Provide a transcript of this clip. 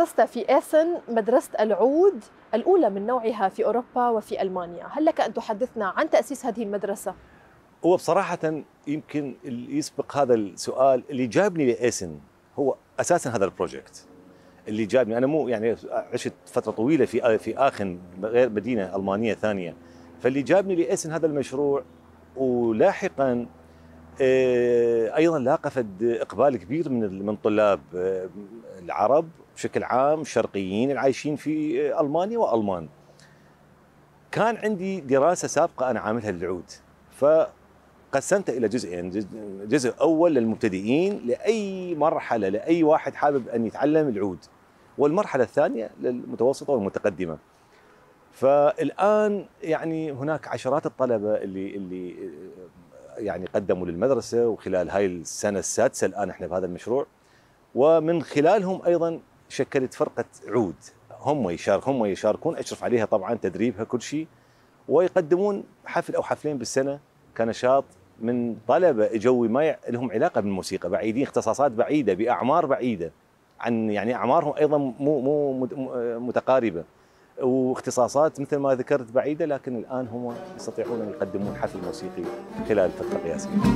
أسست في إيسن مدرسة العود الأولى من نوعها في أوروبا وفي ألمانيا هل لك أن تحدثنا عن تأسيس هذه المدرسة؟ هو بصراحة يمكن اللي يسبق هذا السؤال اللي جابني لإيسن هو أساسا هذا البروجكت اللي جابني أنا مو يعني عشت فترة طويلة في في آخن غير مدينة ألمانية ثانية فاللي جابني لإيسن هذا المشروع ولاحقا آه، ايضا لاقى فد اقبال كبير من من طلاب آه، العرب بشكل عام شرقيين العايشين في المانيا والمان كان عندي دراسه سابقه انا عاملها للعود فقسمتها الى جزئين جزء اول للمبتدئين لاي مرحله لاي واحد حابب ان يتعلم العود والمرحله الثانيه للمتوسطه والمتقدمه فالان يعني هناك عشرات الطلبه اللي اللي يعني قدموا للمدرسه وخلال هاي السنه السادسه الان احنا بهذا المشروع ومن خلالهم ايضا شكلت فرقه عود هم يشارك هم يشاركون اشرف عليها طبعا تدريبها كل شيء ويقدمون حفل او حفلين بالسنه كنشاط من طلبه جوي ما لهم علاقه بالموسيقى بعيدين اختصاصات بعيده باعمار بعيده عن يعني اعمارهم ايضا مو مو متقاربه واختصاصات مثل ما ذكرت بعيده لكن الان هم يستطيعون ان يقدمون حفل موسيقي خلال فتره قياسيه.